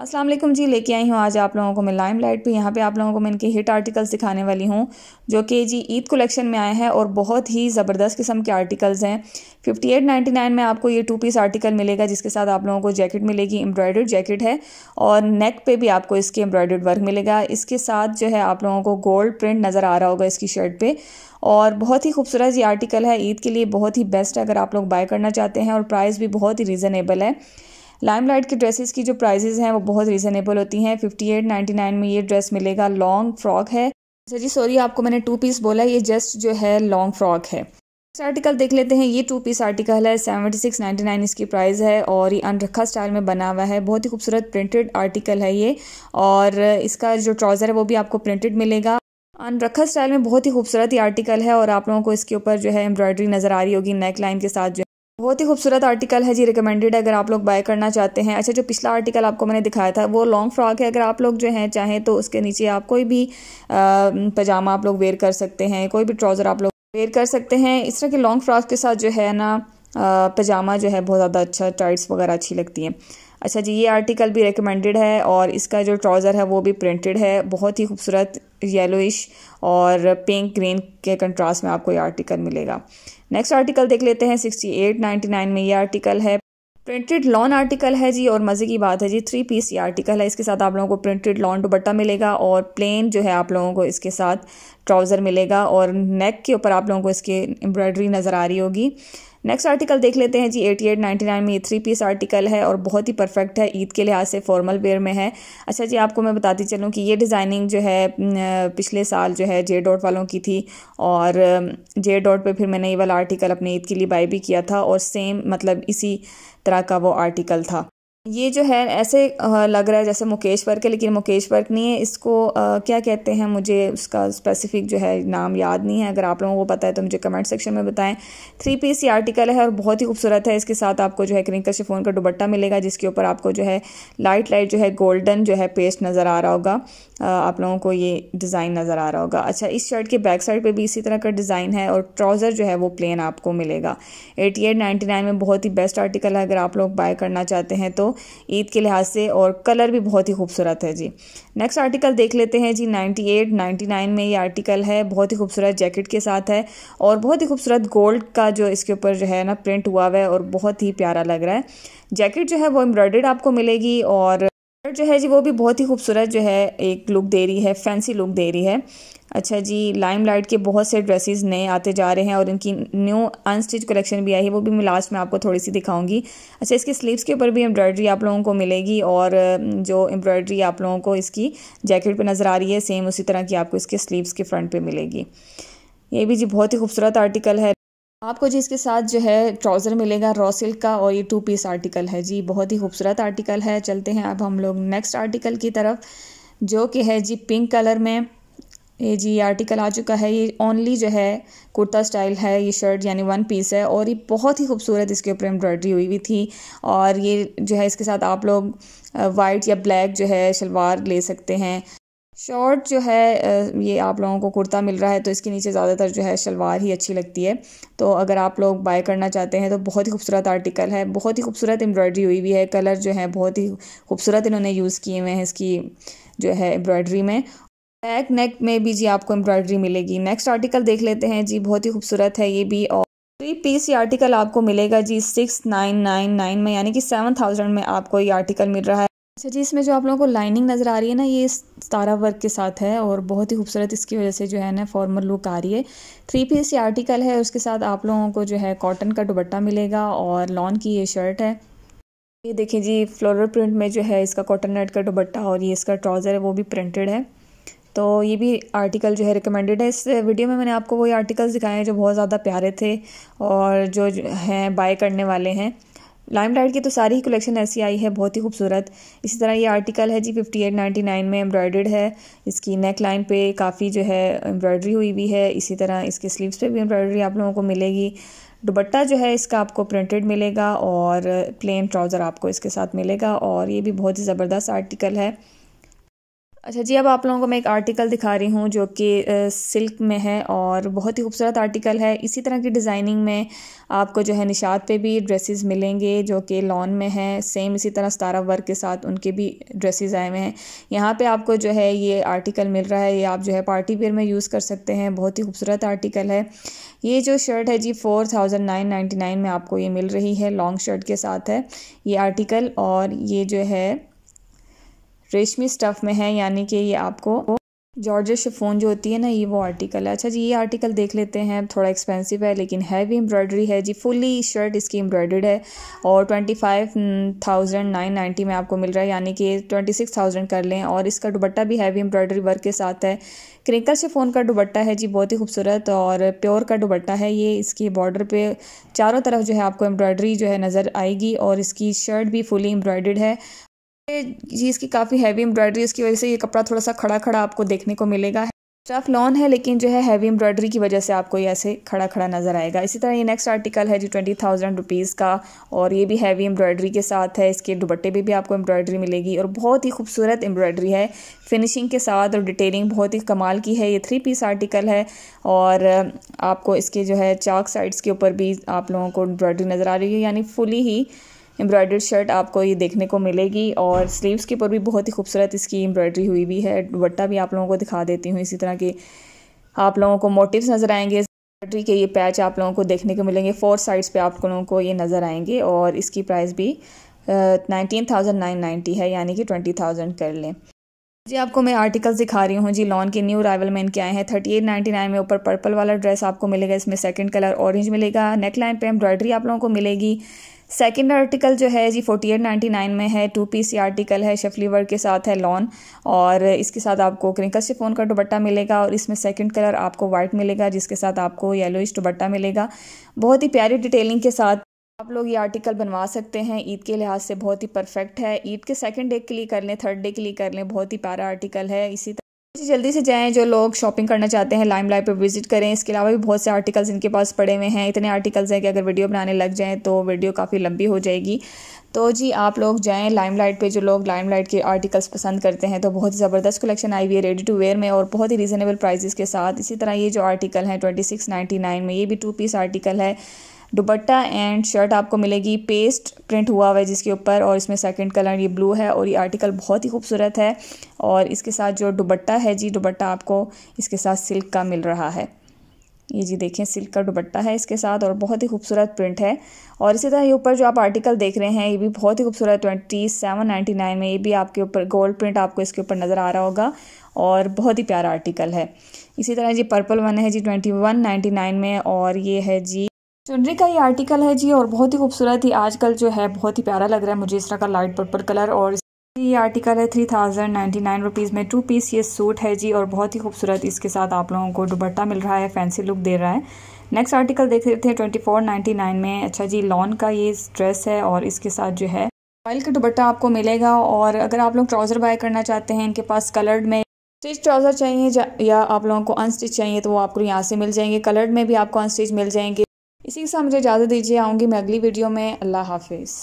अस्सलाम वालेकुम जी लेके आई हूँ आज आप लोगों को मैं लाइम लाइट भी यहाँ पे आप लोगों को मैं इनके हिट आर्टिकल्स दिखाने वाली हूँ जो कि जी ईद कलेक्शन में आए हैं और बहुत ही ज़बरदस्त किस्म के आर्टिकल्स हैं फिफ्टी एट नाइन्टी नाइन में आपको ये टू पीस आर्टिकल मिलेगा जिसके साथ आप लोगों को जैकेट मिलेगी एम्ब्रॉयडर्ड जैकेट है और नेक पे भी आपको इसके एम्ब्रॉयडर्ड वर्क मिलेगा इसके साथ जो है आप लोगों को गोल्ड प्रिंट नज़र आ रहा होगा इसकी शर्ट पर और बहुत ही खूबसूरत ये आर्टिकल है ईद के लिए बहुत ही बेस्ट है अगर आप लोग बाय करना चाहते हैं और प्राइस भी बहुत ही रीज़नेबल है लाइमलाइट की ड्रेसेस की जो प्राइजेज़ हैं वो बहुत रीज़नेबल होती हैं फिफ्टी एट नाइन्टी नाइन में ये ड्रेस मिलेगा लॉन्ग फ्रॉक है सर जी सॉरी आपको मैंने टू पीस बोला ये जस्ट जो है लॉन्ग फ्रॉक है नेक्स्ट आर्टिकल देख लेते हैं ये टू पीस आर्टिकल है सेवेंटी सिक्स नाइन्टी नाइन इसकी प्राइस है और ये अनरखा स्टाइल में बना हुआ है बहुत ही खूबसूरत प्रिंटेड आर्टिकल है ये और इसका जो ट्राउज़र है वो भी आपको प्रिंटेड मिलेगा अनरखा स्टाइल में बहुत ही खूबसूरत ये आर्टिकल है और आप लोगों को इसके ऊपर जो है एम्ब्रॉयडरी नज़र आ रही होगी नेक लाइन के साथ जो बहुत ही खूबसूरत आर्टिकल है जी रिकमेंडेड है अगर आप लोग बाय करना चाहते हैं अच्छा जो पिछला आर्टिकल आपको मैंने दिखाया था वो लॉन्ग फ्रॉक है अगर आप लोग जो हैं चाहें तो उसके नीचे आप कोई भी पजामा आप लोग वेयर कर सकते हैं कोई भी ट्राउज़र आप लोग वेयर कर सकते हैं इस तरह के लॉन्ग फ्रॉक के साथ जो है ना पजामा जो है बहुत ज़्यादा अच्छा टाइट्स वगैरह अच्छी लगती हैं अच्छा जी ये आर्टिकल भी रिकमेंडेड है और इसका जो ट्राउज़र है वो भी प्रिंटेड है बहुत ही खूबसूरत येलोइश और पिंक ग्रीन के कंट्रास्ट में आपको ये आर्टिकल मिलेगा नेक्स्ट आर्टिकल देख लेते हैं सिक्सटी एट नाइन्टी नाइन में ये आर्टिकल है प्रिंटेड लॉन आर्टिकल है जी और मज़े की बात है जी थ्री पीस ये आर्टिकल है इसके साथ आप लोगों को प्रिंटेड लॉन दुपट्टा मिलेगा और प्लेन जो है आप लोगों को इसके साथ ट्राउज़र मिलेगा और नेक के ऊपर आप लोगों को इसकी एम्ब्रॉयडरी नज़र आ रही होगी नेक्स्ट आर्टिकल देख लेते हैं जी एटी एट नाइन्टी नाइन में ये थ्री पीस आर्टिकल है और बहुत ही परफेक्ट है ईद के लिहाज से फॉर्मल वेयर में है अच्छा जी आपको मैं बताती चलूँ कि ये डिज़ाइनिंग जो है पिछले साल जो है जे डॉट वालों की थी और जे डॉट पर फिर मैंने ये वाला आर्टिकल अपने ईद के लिए बाई भी किया था और सेम मतलब इसी तरह का वो आर्टिकल था ये जो है ऐसे लग रहा है जैसे मुकेश वर्क है लेकिन मुकेश वर्क नहीं है इसको आ, क्या कहते हैं मुझे उसका स्पेसिफिक जो है नाम याद नहीं है अगर आप लोगों को पता है तो मुझे कमेंट सेक्शन में बताएं थ्री पीस ये आर्टिकल है और बहुत ही खूबसूरत है इसके साथ आपको जो है क्रिंकल शिफोन का दुबट्टा मिलेगा जिसके ऊपर आपको जो है लाइट लाइट जो है गोल्डन जो है पेस्ट नज़र आ रहा होगा आप लोगों को ये डिज़ाइन नज़र आ रहा होगा अच्छा इस शर्ट के बैक साइड पर भी इसी तरह का डिज़ाइन है और ट्राउज़र जो है वो प्लेन आपको मिलेगा एटी एट नाइन्टी नाइन में बहुत ही बेस्ट आर्टिकल है अगर आप लोग बाय करना चाहते हैं तो ईद के लिहाज से और कलर भी बहुत ही खूबसूरत है जी नेक्स्ट आर्टिकल देख लेते हैं जी 98 99 में ये आर्टिकल है बहुत ही खूबसूरत जैकेट के साथ है और बहुत ही खूबसूरत गोल्ड का जो इसके ऊपर जो है ना प्रिंट हुआ हुआ है और बहुत ही प्यारा लग रहा है जैकेट जो है वो एम्ब्रॉयडर्ड आपको मिलेगी और जो है जी वो भी बहुत ही खूबसूरत जो है एक लुक दे रही है फैंसी लुक दे रही है अच्छा जी लाइमलाइट के बहुत से ड्रेसेस नए आते जा रहे हैं और इनकी न्यू अनस्टिच कलेक्शन भी आई है वो भी मैं लास्ट में आपको थोड़ी सी दिखाऊंगी अच्छा इसके स्लीव्स के ऊपर भी एम्ब्रॉयडरी आप लोगों को मिलेगी और जो एम्ब्रॉयडरी आप लोगों को इसकी जैकेट पर नज़र आ रही है सेम उसी तरह की आपको इसके स्लीवस के फ्रंट पे मिलेगी ये भी जी बहुत ही खूबसूरत आर्टिकल है आपको जी इसके साथ जो है ट्राउज़र मिलेगा रॉ सिल्क का और ये टू पीस आर्टिकल है जी बहुत ही खूबसूरत आर्टिकल है चलते हैं अब हम लोग नेक्स्ट आर्टिकल की तरफ जो कि है जी पिंक कलर में ये जी आर्टिकल आ चुका है ये ओनली जो है कुर्ता स्टाइल है ये शर्ट यानी वन पीस है और ये बहुत ही खूबसूरत इसके ऊपर एम्ब्रॉयडरी हुई हुई थी और ये जो है इसके साथ आप लोग वाइट या ब्लैक जो है शलवार ले सकते हैं शॉर्ट जो है ये आप लोगों को कुर्ता मिल रहा है तो इसके नीचे ज़्यादातर जो है शलवार ही अच्छी लगती है तो अगर आप लोग बाय करना चाहते हैं तो बहुत ही खूबसूरत आर्टिकल है बहुत ही खूबसूरत एम्ब्रॉयडरी हुई भी है कलर जो है बहुत ही खूबसूरत इन्होंने यूज़ किए हुए हैं इसकी जो है एम्ब्रॉयडरी में बैक नेक में भी जी आपको एम्ब्रॉयडरी मिलेगी नेक्स्ट आर्टिकल देख लेते हैं जी बहुत ही खूबसूरत है ये भी और थ्री पीस ये आर्टिकल आपको मिलेगा जी सिक्स नाइन नाइन नाइन में यानी कि सेवन थाउजेंड में आपको ये आर्टिकल मिल रहा है अच्छा जी इसमें जो आप लोगों को लाइनिंग नज़र आ रही है ना ये तारा वर्क के साथ है और बहुत ही खूबसूरत इसकी वजह से जो है ना फॉर्मल लुक आ रही है थ्री पीस ये आर्टिकल है उसके साथ आप लोगों को जो है कॉटन का दुपट्टा मिलेगा और लॉन की ये शर्ट है ये देखिए जी फ्लोरल प्रिंट में जो है इसका कॉटन नेट का दुपट्टा और ये इसका ट्राउज़र है वो भी प्रिंटेड है तो ये भी आर्टिकल जो है रिकमेंडेड है इस वीडियो में मैंने आपको वही आर्टिकल्स दिखाए हैं जो बहुत ज़्यादा प्यारे थे और जो, जो हैं बाय करने वाले हैं लाइम डाइट की तो सारी ही कलेक्शन ऐसी आई है बहुत ही खूबसूरत इसी तरह ये आर्टिकल है जी फिफ्टी एट नाइन्टी नाइन में एम्ब्रॉयडर्ड है इसकी नेक लाइन पे काफ़ी जो है एम्ब्रॉयडरी हुई भी है इसी तरह इसके स्लीव्स पे भी एम्ब्रॉयडरी आप लोगों को मिलेगी दुबट्टा जो है इसका आपको प्रिंटेड मिलेगा और प्लेन ट्राउज़र आपको इसके साथ मिलेगा और ये भी बहुत ही ज़बरदस्त आर्टिकल है अच्छा जी अब आप लोगों को मैं एक आर्टिकल दिखा रही हूँ जो कि सिल्क में है और बहुत ही खूबसूरत आर्टिकल है इसी तरह की डिज़ाइनिंग में आपको जो है निशात पे भी ड्रेसेस मिलेंगे जो कि लॉन में है सेम इसी तरह सतारा वर्क के साथ उनके भी ड्रेसेस आए हुए हैं यहाँ पे आपको जो है ये आर्टिकल मिल रहा है ये आप जो है पार्टी वेयर में यूज़ कर सकते हैं बहुत ही खूबसूरत आर्टिकल है ये जो शर्ट है जी four thousand nine ninety nine में आपको ये मिल रही है लॉन्ग शर्ट के साथ है ये आर्टिकल और ये जो है रेशमी स्टफ़ में है यानी कि ये आपको जॉर्ज शिफोन जो होती है ना ये वो आर्टिकल है अच्छा जी ये आर्टिकल देख लेते हैं थोड़ा एक्सपेंसिव है लेकिन हैवी एम्ब्रॉयडरी है जी फुली शर्ट इसकी एम्ब्रॉयडर्ड है और twenty five thousand nine ninety में आपको मिल रहा है यानी कि ट्वेंटी सिक्स थाउजेंड कर लें और इसका दुबट्टा भी हैवी एम्ब्रॉयडरी वर्क के साथ है क्रिंकल शिफोन का दुबट्टा है जी बहुत ही खूबसूरत और प्योर का दुबट्टा है ये इसकी बॉर्डर पे चारों तरफ जो है आपको एम्ब्रॉयडरी जो है नज़र आएगी और इसकी शर्ट भी फुली एम्ब्रॉयडर्ड है चीज़ की काफ़ी हैवी एम्ब्रॉयडरी इसकी वजह से ये कपड़ा थोड़ा सा खड़ा खड़ा आपको देखने को मिलेगा स्टफ लॉन है लेकिन जो है हैवी एम्ब्रॉयडरी की वजह से आपको ये ऐसे खड़ा खड़ा नज़र आएगा इसी तरह ये नेक्स्ट आर्टिकल है जो ट्वेंटी थाउजेंड रुपीज़ का और ये भी हैवी एम्ब्रॉयडरी के साथ है इसके दुबट्टे भी, भी आपको एम्ब्रॉयडरी मिलेगी और बहुत ही खूबसूरत एम्ब्रॉयडरी है फिनिशिंग के साथ और डिटेलिंग बहुत ही कमाल की है ये थ्री पीस आर्टिकल है और आपको इसके जो है चाक साइड्स के ऊपर भी आप लोगों को एम्ब्रॉयडरी नज़र आ रही है यानी फुली ही एम्ब्रॉयडर्ड शर्ट आपको ये देखने को मिलेगी और स्लीव्स के ऊपर भी बहुत ही खूबसूरत इसकी एम्ब्रॉयडरी हुई भी है दुपट्टा भी आप लोगों को दिखा देती हूँ इसी तरह के आप लोगों को मोटिव्स नज़र आएंगे एम्ब्रॉयडरी के ये पैच आप लोगों को देखने को मिलेंगे फोर साइड्स पे आप लोगों को ये नज़र आएंगे और इसकी प्राइस भी नाइनटीन थाउजेंड नाइन नाइन्टी है यानी कि ट्वेंटी थाउजेंड कर लें जी आपको मैं आर्टिकल्स दिखा रही हूँ जी लॉन के न्यू राइवल में इनके आए हैं थर्टी एट नाइन्टी नाइन में ऊपर पर्पल वाला ड्रेस आपको मिलेगा इसमें सेकंड कलर ऑरेंज मिलेगा नेक लाइन पे एम्ब्रॉयडरी आप लोगों को मिलेगी सेकंड आर्टिकल जो है जी फोर्टी एट नाइन्टी नाइन में है टू पीस आर्टिकल है शफली वर्क के साथ है लॉन और इसके साथ आपको क्रिंकल शिफोन का दुबट्टा मिलेगा और इसमें सेकंड कलर आपको व्हाइट मिलेगा जिसके साथ आपको येलोइ दुबट्टा मिलेगा बहुत ही प्यारी डिटेलिंग के साथ आप लोग ये आर्टिकल बनवा सकते हैं ईद के लिहाज से बहुत ही परफेक्ट है ईद के सेकंड डे के लिए कर लें थर्ड डे के लिए कर लें बहुत ही प्यारा आर्टिकल है इसी तरह जल्दी से जाएं जो लोग शॉपिंग करना चाहते हैं लाइम लाइट पर विजिट करें इसके अलावा भी बहुत से आर्टिकल्स इनके पास पड़े हुए हैं इतने आर्टिकल्स हैं कि अगर वीडियो बनाने लग जाएँ तो वीडियो काफ़ी लंबी हो जाएगी तो जी आप लोग जाएं लाइट पर जो लोग लाइट के आर्टिकल्स पसंद करते हैं तो बहुत ही ज़बरदस्त कलेक्शन आई हुई है रेडी टू वेयर में और बहुत ही रीज़नेबल प्राइजेस के साथ इसी तरह ये जो आर्टिकल है ट्वेंटी सिक्स नाइन्टी नाइन में ये भी टू पीस आर्टिकल है दुपट्टा एंड शर्ट आपको मिलेगी पेस्ट प्रिंट हुआ हुआ है जिसके ऊपर और इसमें सेकंड कलर ये ब्लू है और ये आर्टिकल बहुत ही खूबसूरत है और इसके साथ जो दुबट्टा है जी दुबट्टा आपको इसके साथ सिल्क का मिल रहा है ये जी देखें सिल्क का दुबट्टा है इसके साथ और बहुत ही खूबसूरत प्रिंट है और इसी तरह ये ऊपर जो आप आर्टिकल देख रहे हैं ये भी बहुत ही खूबसूरत ट्वेंटी सेवन नाइन्टी नाइन में ये भी आपके ऊपर गोल्ड प्रिंट आपको इसके ऊपर नज़र आ रहा होगा और बहुत ही प्यारा आर्टिकल है इसी तरह जी पर्पल वन है जी ट्वेंटी वन नाइन्टी नाइन में और ये है जी चुनरी का ये आर्टिकल है जी और बहुत ही खूबसूरत ही आजकल जो है बहुत ही प्यारा लग रहा है मुझे इस तरह का लाइट पर्पल कलर और ये आर्टिकल है three thousand ninety nine rupees में टू पीस ये सूट है जी और बहुत ही खूबसूरत इसके साथ आप लोगों को दुबट्टा मिल रहा है फैंसी लुक दे रहा है नेक्स्ट आर्टिकल देख लेते हैं ट्वेंटी फोर नाइन्टी नाइन में अच्छा जी लॉन का ये ड्रेस है और इसके साथ जो है ऑयल का दुबट्टा आपको मिलेगा और अगर आप लोग ट्राउज़र बाय करना चाहते हैं इनके पास कलर्ड में स्टिच ट्राउज़र चाहिए या आप लोगों को अनस्टिच चाहिए तो वो आपको यहाँ से मिल जाएंगे कलर्ड में भी आपको अनस्टिच मिल जाएंगे इसी के साथ मुझे इजाज़त दीजिए आऊँगी मैं अगली वीडियो में अल्लाह हाफिज़